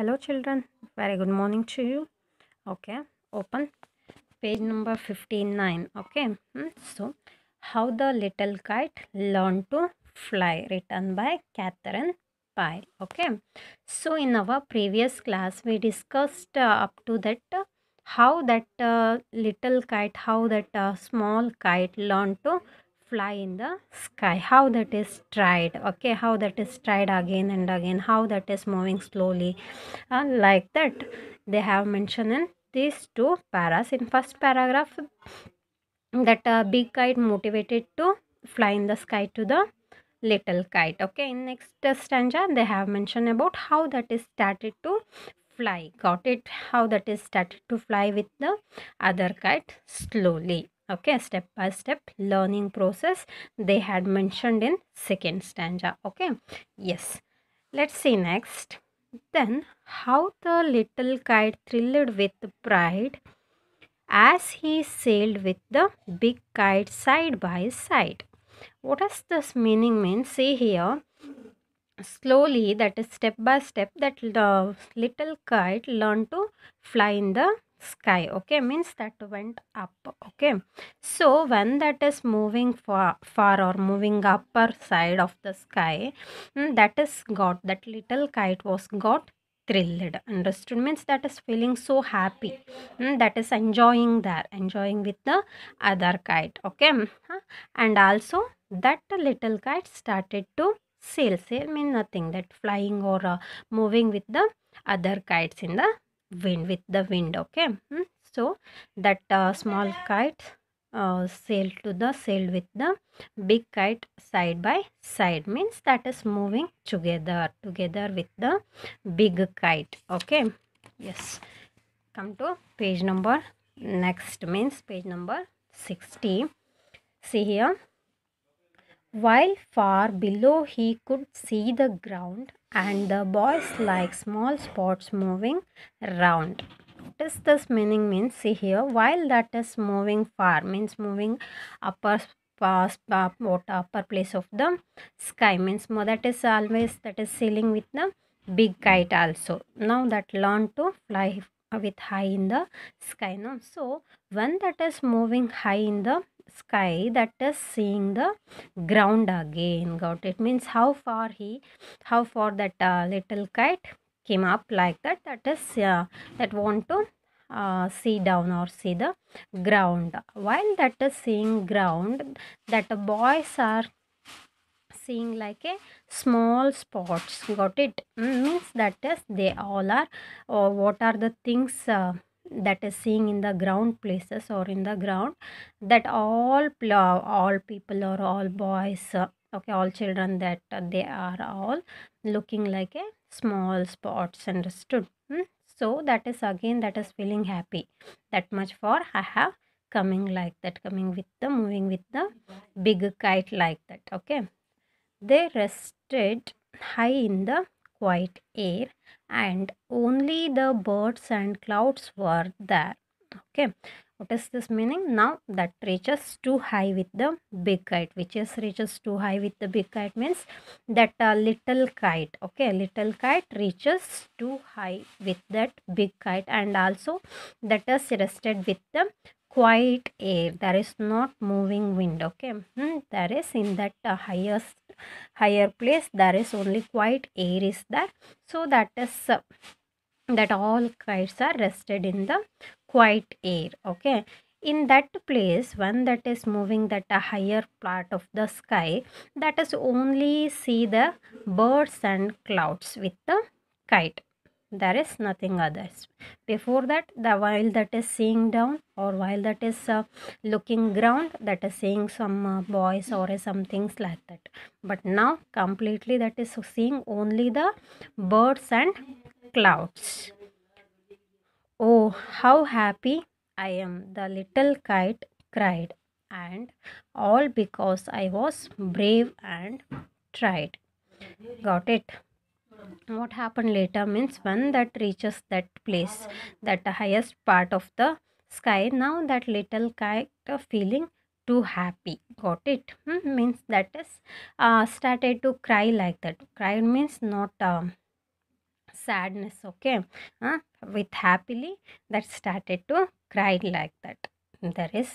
hello children very good morning to you okay open page number 59 okay hmm, so how the little kite learned to fly written by catherine pye okay so in our previous class we discussed uh, up to that uh, how that uh, little kite how that uh, small kite learned to fly in the sky how that is tried okay how that is tried again and again how that is moving slowly like that they have mentioned in these two paras in first paragraph that uh, big kite motivated to fly in the sky to the little kite okay in next stanza they have mentioned about how that is started to fly got it how that is started to fly with the other kite slowly okay step by step learning process they had mentioned in second stanza okay yes let's see next then how the little kite thrilled with pride as he sailed with the big kite side by side what does this meaning mean see here slowly that is step by step that the little kite learned to fly in the sky okay means that went up okay so when that is moving far, far or moving upper side of the sky hmm, that is got that little kite was got thrilled understood means that is feeling so happy hmm, that is enjoying there enjoying with the other kite okay and also that little kite started to sail sail mean nothing that flying or uh, moving with the other kites in the wind with the wind okay hmm, so that uh, small kite uh, sail to the sail with the big kite side by side means that is moving together together with the big kite okay yes come to page number next means page number 60 see here while far below he could see the ground and the boys like small spots moving round. What is this meaning means? See here, while that is moving far means moving upper past what upper place of the sky means that is always that is sailing with the big kite also now that learn to fly with high in the sky now so when that is moving high in the sky that is seeing the ground again got it means how far he how far that uh, little kite came up like that that is uh, that want to uh, see down or see the ground while that is seeing ground that the boys are seeing like a small spots got it mm, means that is they all are or uh, what are the things uh, that is seeing in the ground places or in the ground that all all people or all boys uh, okay all children that uh, they are all looking like a small spots understood hmm? so that is again that is feeling happy that much for i have coming like that coming with the moving with the big kite like that okay they rested high in the quiet air and only the birds and clouds were there okay what is this meaning now that reaches too high with the big kite which is reaches too high with the big kite means that uh, little kite okay little kite reaches too high with that big kite and also that is rested with the quiet air there is not moving wind okay hmm, there is in that uh, highest higher place there is only quiet air is there so that is uh, that all kites are rested in the quiet air okay in that place when that is moving that a higher part of the sky that is only see the birds and clouds with the kite there is nothing others before that the while that is seeing down or while that is uh, looking ground that is seeing some uh, boys or uh, some things like that but now completely that is seeing only the birds and clouds oh how happy i am the little kite cried and all because i was brave and tried got it what happened later means when that reaches that place that highest part of the sky now that little kite feeling too happy got it hmm? means that is uh, started to cry like that cry means not um, sadness okay huh? with happily that started to cry like that there is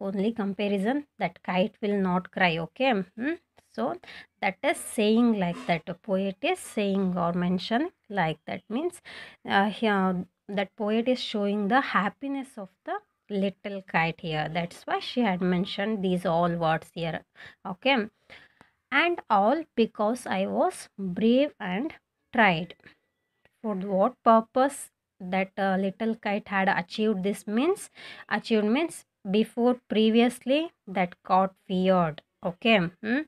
only comparison that kite will not cry okay hmm? so that is saying like that a poet is saying or mentioning like that means uh, here that poet is showing the happiness of the little kite here that's why she had mentioned these all words here okay and all because i was brave and tried for what purpose that uh, little kite had achieved this means achievements before previously that got feared okay hmm?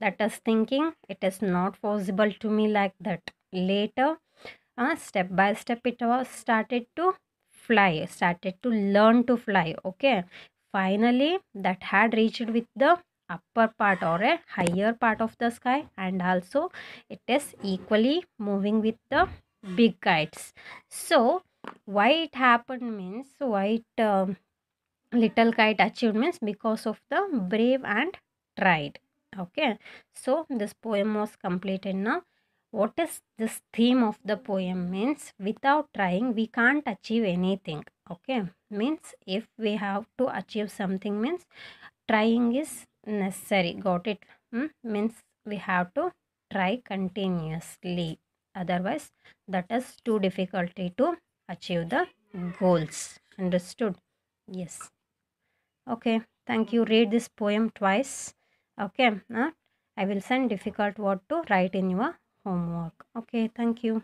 that is thinking it is not possible to me like that later uh, step by step it was started to fly started to learn to fly okay finally that had reached with the upper part or a higher part of the sky and also it is equally moving with the big kites so why it happened means why it uh, little kite achieved means because of the brave and tried okay so this poem was completed now what is this theme of the poem means without trying we can't achieve anything okay means if we have to achieve something means trying is necessary got it hmm? means we have to try continuously otherwise that is too difficulty to achieve the goals understood yes okay thank you read this poem twice okay uh, i will send difficult word to write in your homework okay thank you